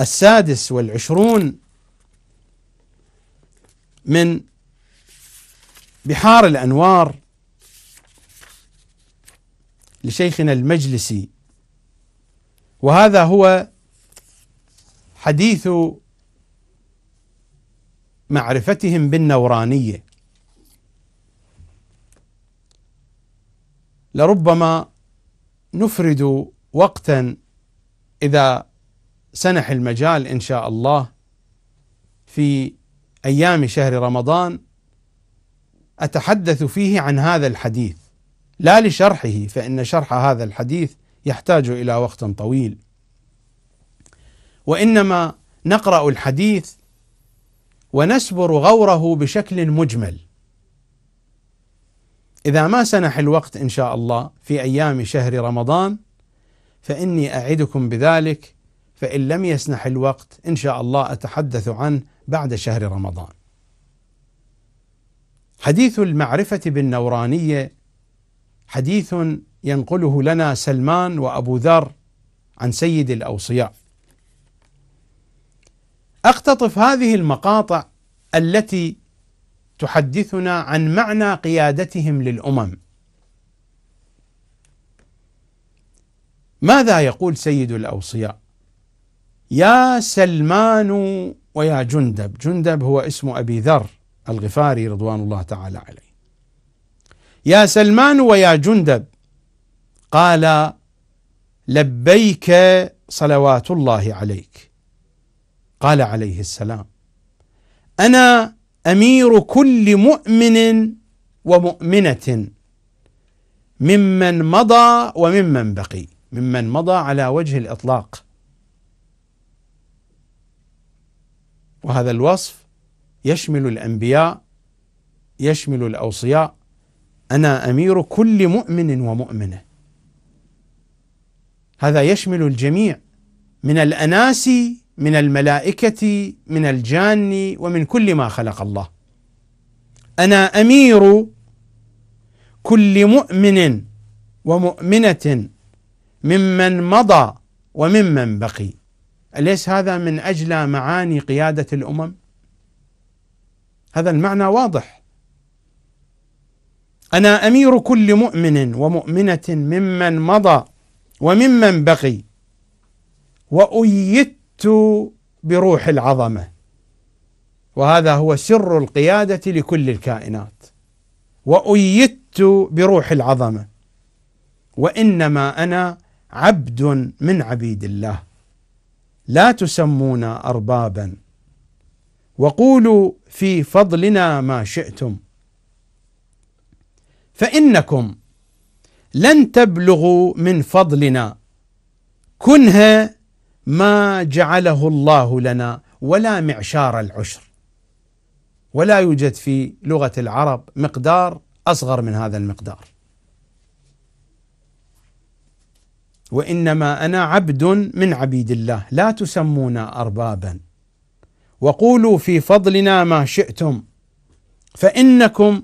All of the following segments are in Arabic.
السادس والعشرون من بحار الأنوار لشيخنا المجلسي وهذا هو حديث معرفتهم بالنورانيه لربما نفرد وقتا اذا سنح المجال ان شاء الله في ايام شهر رمضان اتحدث فيه عن هذا الحديث لا لشرحه فان شرح هذا الحديث يحتاج الى وقت طويل وانما نقرا الحديث ونسبر غوره بشكل مجمل اذا ما سنح الوقت ان شاء الله في ايام شهر رمضان فاني اعدكم بذلك فإن لم يسنح الوقت إن شاء الله أتحدث عنه بعد شهر رمضان. حديث المعرفة بالنورانية حديث ينقله لنا سلمان وأبو ذر عن سيد الأوصياء. أقتطف هذه المقاطع التي تحدثنا عن معنى قيادتهم للأمم. ماذا يقول سيد الأوصياء؟ يا سلمان ويا جندب جندب هو اسم أبي ذر الغفاري رضوان الله تعالى عليه يا سلمان ويا جندب قال لبيك صلوات الله عليك قال عليه السلام انا امير كل مؤمن ومؤمنه ممن مضى وممن بقي ممن مضى على وجه الاطلاق وهذا الوصف يشمل الأنبياء يشمل الأوصياء أنا أمير كل مؤمن ومؤمنة هذا يشمل الجميع من الأناسي من الملائكة من الجان ومن كل ما خلق الله أنا أمير كل مؤمن ومؤمنة ممن مضى وممن بقي أليس هذا من أجل معاني قيادة الأمم؟ هذا المعنى واضح أنا أمير كل مؤمن ومؤمنة ممن مضى وممن بقي وأيدت بروح العظمة وهذا هو سر القيادة لكل الكائنات وأيدت بروح العظمة وإنما أنا عبد من عبيد الله لا تسمونا اربابا وقولوا في فضلنا ما شئتم فانكم لن تبلغوا من فضلنا كنه ما جعله الله لنا ولا معشار العشر ولا يوجد في لغه العرب مقدار اصغر من هذا المقدار وانما انا عبد من عبيد الله لا تسمونا اربابا وقولوا في فضلنا ما شئتم فانكم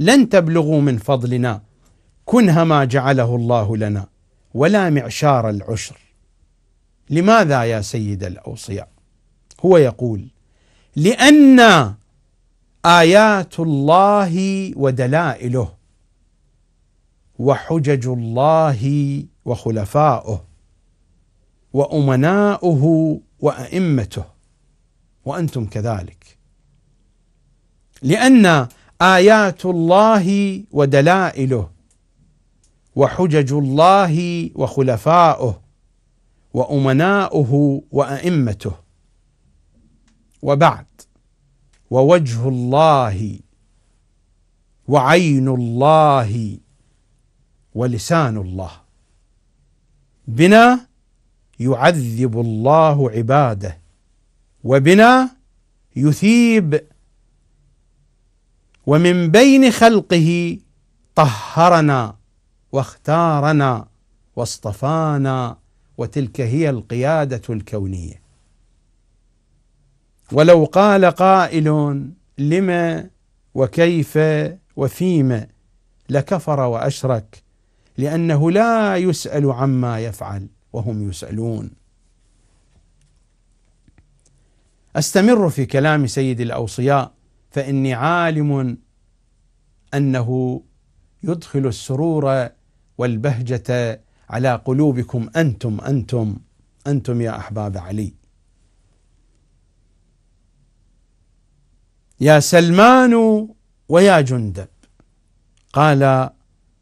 لن تبلغوا من فضلنا كنه ما جعله الله لنا ولا معشار العشر لماذا يا سيد الاوصياء هو يقول لان ايات الله ودلائله وحجج الله وخلفاؤه وأمناؤه وأئمته وأنتم كذلك لأن آيات الله ودلائله وحجج الله وخلفاؤه وأمناؤه وأئمته وبعد ووجه الله وعين الله ولسان الله بنا يعذب الله عباده وبنا يثيب ومن بين خلقه طهرنا واختارنا واصطفانا وتلك هي القياده الكونيه ولو قال قائل لم وكيف وفيما لكفر واشرك لأنه لا يسأل عما يفعل وهم يسألون أستمر في كلام سيد الأوصياء فإني عالم أنه يدخل السرور والبهجة على قلوبكم أنتم أنتم أنتم يا أحباب علي يا سلمان ويا جندب قال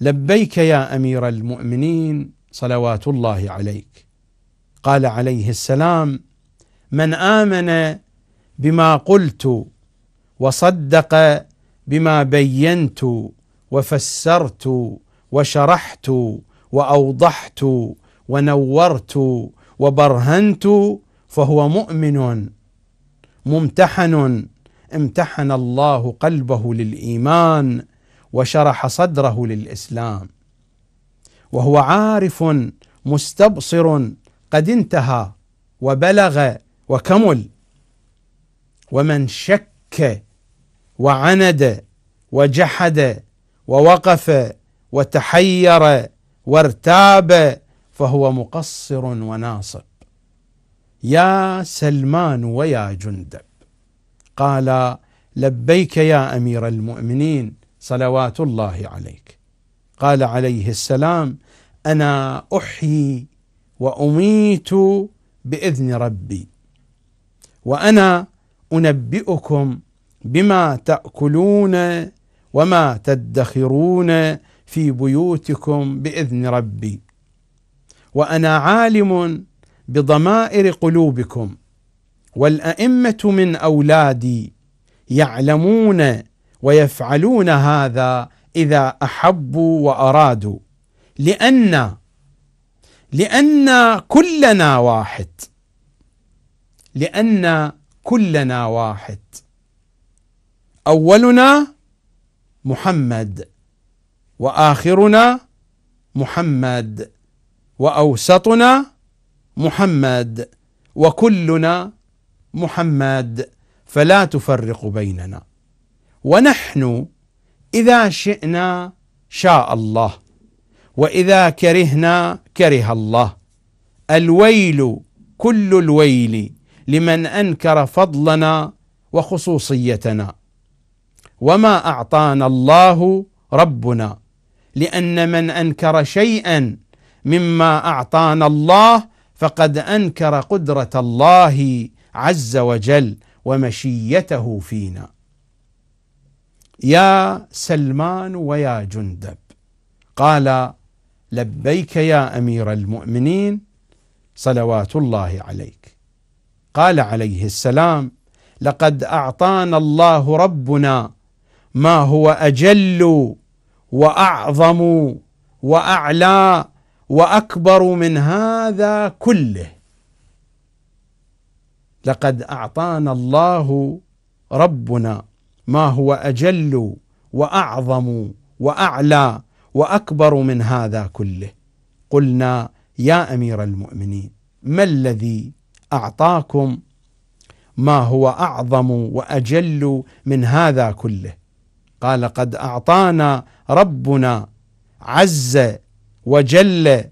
لبيك يا امير المؤمنين صلوات الله عليك قال عليه السلام من امن بما قلت وصدق بما بينت وفسرت وشرحت واوضحت ونورت وبرهنت فهو مؤمن ممتحن امتحن الله قلبه للايمان وشرح صدره للاسلام وهو عارف مستبصر قد انتهى وبلغ وكمل ومن شك وعند وجحد ووقف وتحير وارتاب فهو مقصر وناصب يا سلمان ويا جندب قال لبيك يا امير المؤمنين صلوات الله عليك قال عليه السلام انا احيي واميت باذن ربي وانا انبئكم بما تاكلون وما تدخرون في بيوتكم باذن ربي وانا عالم بضمائر قلوبكم والائمه من اولادي يعلمون ويفعلون هذا اذا احبوا وارادوا لان لان كلنا واحد لان كلنا واحد اولنا محمد واخرنا محمد واوسطنا محمد وكلنا محمد فلا تفرق بيننا ونحن اذا شئنا شاء الله واذا كرهنا كره الله الويل كل الويل لمن انكر فضلنا وخصوصيتنا وما اعطانا الله ربنا لان من انكر شيئا مما اعطانا الله فقد انكر قدره الله عز وجل ومشيته فينا يا سلمان ويا جندب قال لبيك يا امير المؤمنين صلوات الله عليك قال عليه السلام لقد اعطانا الله ربنا ما هو اجل واعظم واعلى واكبر من هذا كله لقد اعطانا الله ربنا ما هو اجل واعظم واعلى واكبر من هذا كله قلنا يا امير المؤمنين ما الذي اعطاكم ما هو اعظم واجل من هذا كله قال قد اعطانا ربنا عز وجل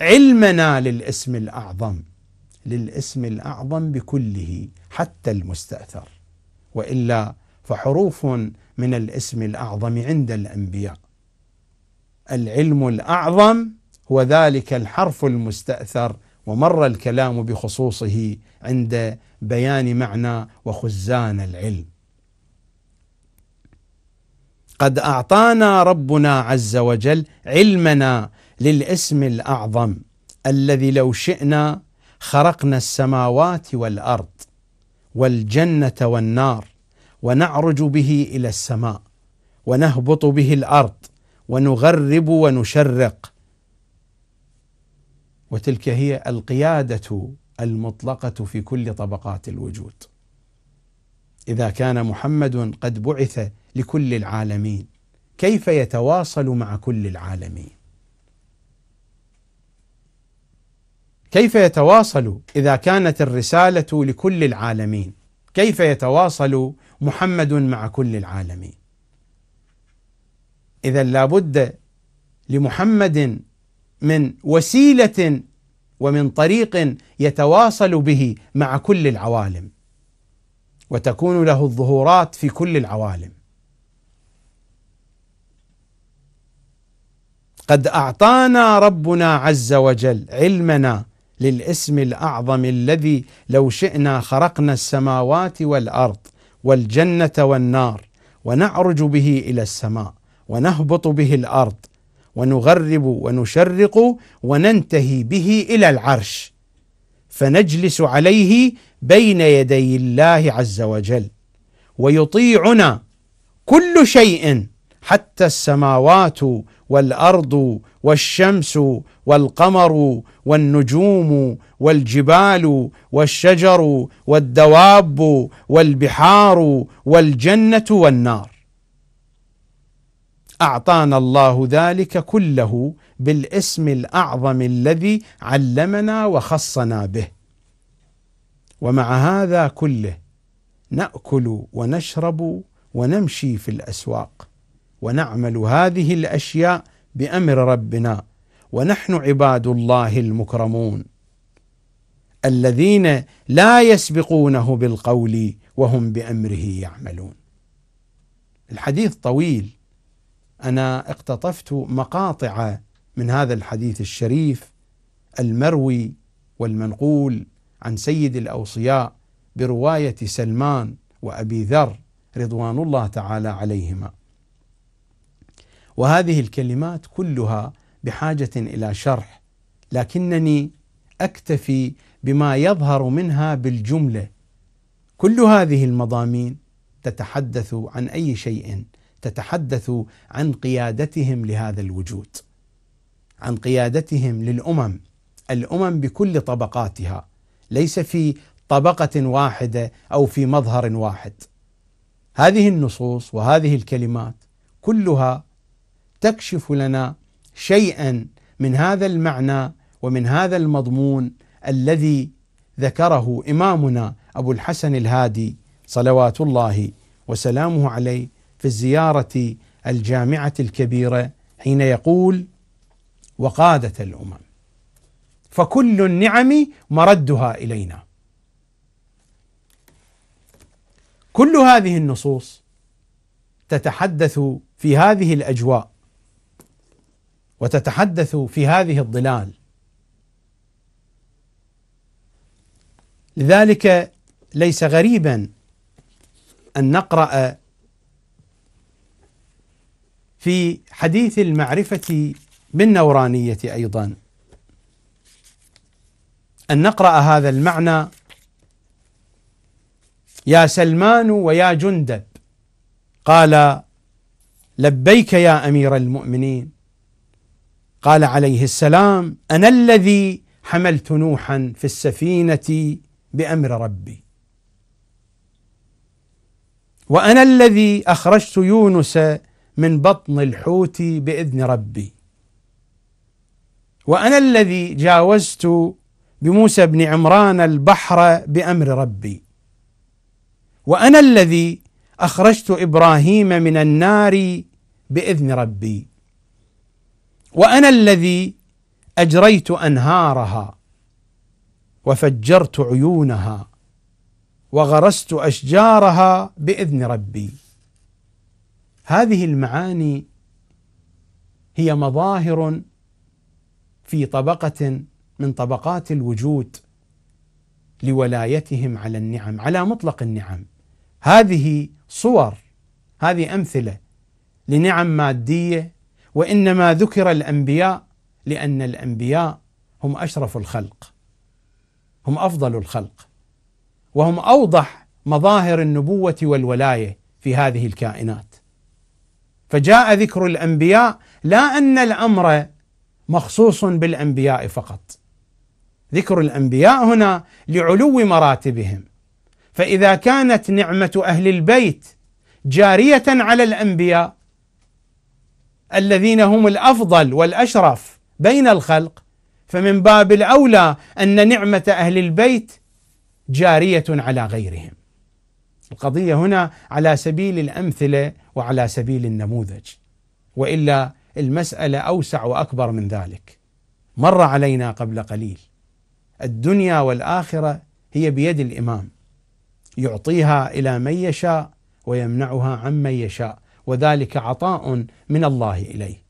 علمنا للاسم الاعظم للاسم الاعظم بكله حتى المستاثر والا فحروف من الاسم الأعظم عند الأنبياء العلم الأعظم هو ذلك الحرف المستأثر ومر الكلام بخصوصه عند بيان معنى وخزان العلم قد أعطانا ربنا عز وجل علمنا للاسم الأعظم الذي لو شئنا خرقنا السماوات والأرض والجنة والنار ونعرج به الى السماء ونهبط به الارض ونغرب ونشرق وتلك هي القياده المطلقه في كل طبقات الوجود اذا كان محمد قد بعث لكل العالمين كيف يتواصل مع كل العالمين كيف يتواصل اذا كانت الرساله لكل العالمين كيف يتواصل محمد مع كل العالمين إذا لابد لمحمد من وسيلة ومن طريق يتواصل به مع كل العوالم وتكون له الظهورات في كل العوالم قد اعطانا ربنا عز وجل علمنا للاسم الاعظم الذي لو شئنا خرقنا السماوات والارض والجنة والنار ونعرج به إلى السماء ونهبط به الأرض ونغرب ونشرق وننتهي به إلى العرش فنجلس عليه بين يدي الله عز وجل ويطيعنا كل شيء حتى السماوات والارض والشمس والقمر والنجوم والجبال والشجر والدواب والبحار والجنه والنار اعطانا الله ذلك كله بالاسم الاعظم الذي علمنا وخصنا به ومع هذا كله ناكل ونشرب ونمشي في الاسواق ونعمل هذه الاشياء بامر ربنا ونحن عباد الله المكرمون الذين لا يسبقونه بالقول وهم بامره يعملون. الحديث طويل انا اقتطفت مقاطع من هذا الحديث الشريف المروي والمنقول عن سيد الاوصياء بروايه سلمان وابي ذر رضوان الله تعالى عليهما. وهذه الكلمات كلها بحاجه الى شرح لكنني اكتفي بما يظهر منها بالجمله كل هذه المضامين تتحدث عن اي شيء تتحدث عن قيادتهم لهذا الوجود عن قيادتهم للامم الامم بكل طبقاتها ليس في طبقه واحده او في مظهر واحد هذه النصوص وهذه الكلمات كلها تكشف لنا شيئا من هذا المعنى ومن هذا المضمون الذي ذكره امامنا ابو الحسن الهادي صلوات الله وسلامه عليه في الزياره الجامعه الكبيره حين يقول وقاده الامم فكل النعم مردها الينا كل هذه النصوص تتحدث في هذه الاجواء وتتحدث في هذه الضلال لذلك ليس غريبا ان نقرا في حديث المعرفه بالنورانيه ايضا ان نقرا هذا المعنى يا سلمان ويا جندب قال لبيك يا امير المؤمنين قال عليه السلام انا الذي حملت نوحا في السفينه بامر ربي وانا الذي اخرجت يونس من بطن الحوت باذن ربي وانا الذي جاوزت بموسى بن عمران البحر بامر ربي وانا الذي اخرجت ابراهيم من النار باذن ربي وانا الذي اجريت انهارها وفجرت عيونها وغرست اشجارها باذن ربي هذه المعاني هي مظاهر في طبقه من طبقات الوجود لولايتهم على النعم على مطلق النعم هذه صور هذه امثله لنعم ماديه وإنما ذكر الأنبياء لأن الأنبياء هم أشرف الخلق هم أفضل الخلق وهم أوضح مظاهر النبوة والولاية في هذه الكائنات فجاء ذكر الأنبياء لا أن الأمر مخصوص بالأنبياء فقط ذكر الأنبياء هنا لعلو مراتبهم فإذا كانت نعمة أهل البيت جارية على الأنبياء الذين هم الافضل والاشرف بين الخلق فمن باب الاولى ان نعمه اهل البيت جاريه على غيرهم. القضيه هنا على سبيل الامثله وعلى سبيل النموذج والا المساله اوسع واكبر من ذلك. مر علينا قبل قليل الدنيا والاخره هي بيد الامام يعطيها الى من يشاء ويمنعها عمن يشاء وذلك عطاء من الله إليه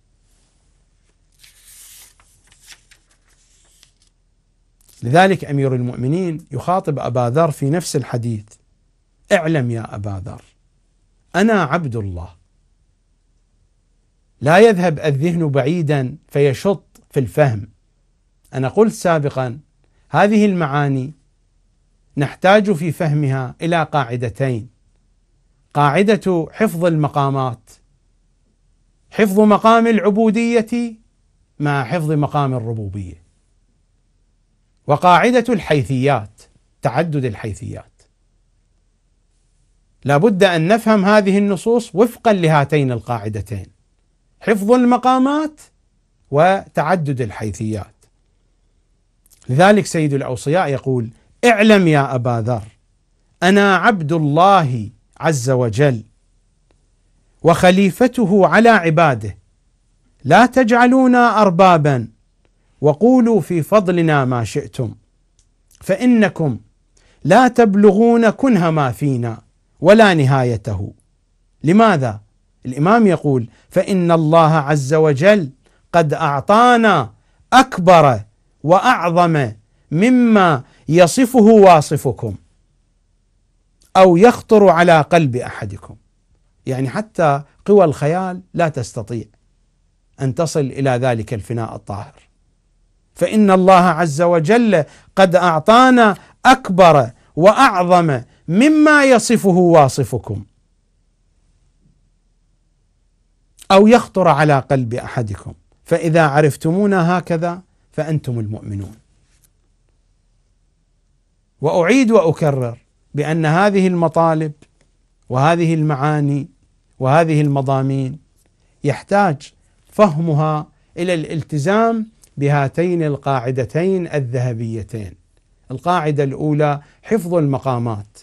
لذلك أمير المؤمنين يخاطب أبا ذر في نفس الحديث اعلم يا أبا ذر أنا عبد الله لا يذهب الذهن بعيدا فيشط في الفهم أنا قلت سابقا هذه المعاني نحتاج في فهمها إلى قاعدتين قاعده حفظ المقامات حفظ مقام العبوديه مع حفظ مقام الربوبيه وقاعده الحيثيات تعدد الحيثيات لابد ان نفهم هذه النصوص وفقا لهاتين القاعدتين حفظ المقامات وتعدد الحيثيات لذلك سيد الاوصياء يقول اعلم يا ابا ذر انا عبد الله عز وجل وخليفته على عباده لا تجعلونا اربابا وقولوا في فضلنا ما شئتم فانكم لا تبلغون كنه ما فينا ولا نهايته لماذا الامام يقول فان الله عز وجل قد اعطانا اكبر واعظم مما يصفه واصفكم أو يخطر على قلب أحدكم يعني حتى قوى الخيال لا تستطيع أن تصل إلى ذلك الفناء الطاهر فإن الله عز وجل قد أعطانا أكبر وأعظم مما يصفه واصفكم أو يخطر على قلب أحدكم فإذا عرفتمونا هكذا فأنتم المؤمنون وأعيد وأكرر بأن هذه المطالب وهذه المعاني وهذه المضامين يحتاج فهمها إلى الالتزام بهاتين القاعدتين الذهبيتين القاعدة الأولى حفظ المقامات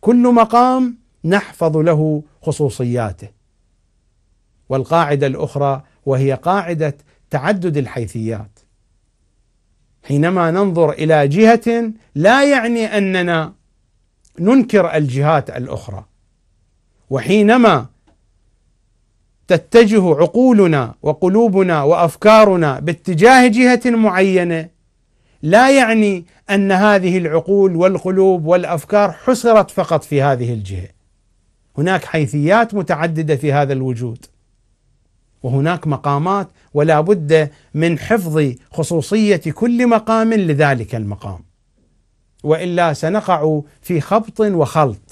كل مقام نحفظ له خصوصياته والقاعدة الأخرى وهي قاعدة تعدد الحيثيات حينما ننظر إلى جهة لا يعني أننا ننكر الجهات الاخرى وحينما تتجه عقولنا وقلوبنا وافكارنا باتجاه جهه معينه لا يعني ان هذه العقول والقلوب والافكار حصرت فقط في هذه الجهه هناك حيثيات متعدده في هذا الوجود وهناك مقامات ولا بد من حفظ خصوصيه كل مقام لذلك المقام والا سنقع في خبط وخلط